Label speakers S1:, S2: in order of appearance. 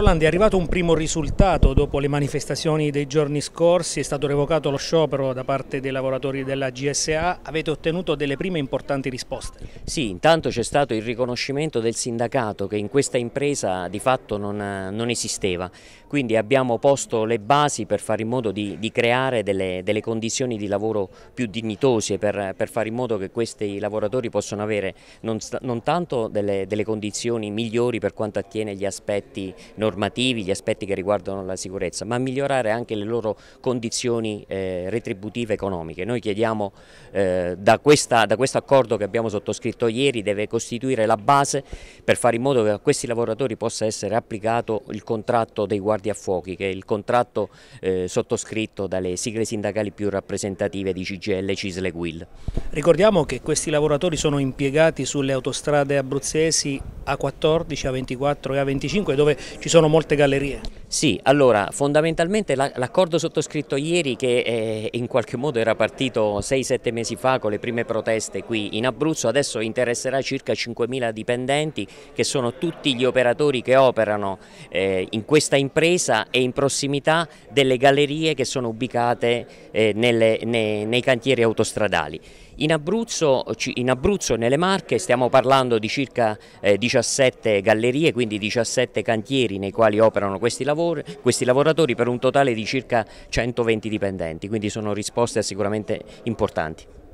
S1: Rolandi è arrivato un primo risultato dopo le manifestazioni dei giorni scorsi, è stato revocato lo sciopero da parte dei lavoratori della GSA, avete ottenuto delle prime importanti risposte.
S2: Sì, intanto c'è stato il riconoscimento del sindacato che in questa impresa di fatto non, non esisteva, quindi abbiamo posto le basi per fare in modo di, di creare delle, delle, condizioni di lavoro più dignitose, per, per, fare in modo che questi lavoratori possano avere non, non tanto delle, delle condizioni migliori per quanto attiene gli aspetti normativi, normativi, gli aspetti che riguardano la sicurezza, ma migliorare anche le loro condizioni eh, retributive economiche. Noi chiediamo eh, da, questa, da questo accordo che abbiamo sottoscritto ieri deve costituire la base per fare in modo che a questi lavoratori possa essere applicato il contratto dei guardiafuochi, che è il contratto eh, sottoscritto dalle sigle sindacali più rappresentative di CGL, Cisle e Guil.
S1: Ricordiamo che questi lavoratori sono impiegati sulle autostrade abruzzesi a14, A24 e A25 dove ci sono molte gallerie. Sì, allora fondamentalmente l'accordo sottoscritto ieri
S2: che eh, in qualche modo era partito 6-7 mesi fa con le prime proteste qui in Abruzzo adesso interesserà circa 5.000 dipendenti che sono tutti gli operatori che operano eh, in questa impresa e in prossimità delle gallerie che sono ubicate eh, nelle, nei, nei cantieri autostradali. In Abruzzo, in Abruzzo, nelle Marche stiamo parlando di circa eh, 17 17 gallerie, quindi 17 cantieri nei quali operano questi, lavori, questi lavoratori per un totale di circa 120 dipendenti, quindi sono risposte sicuramente importanti.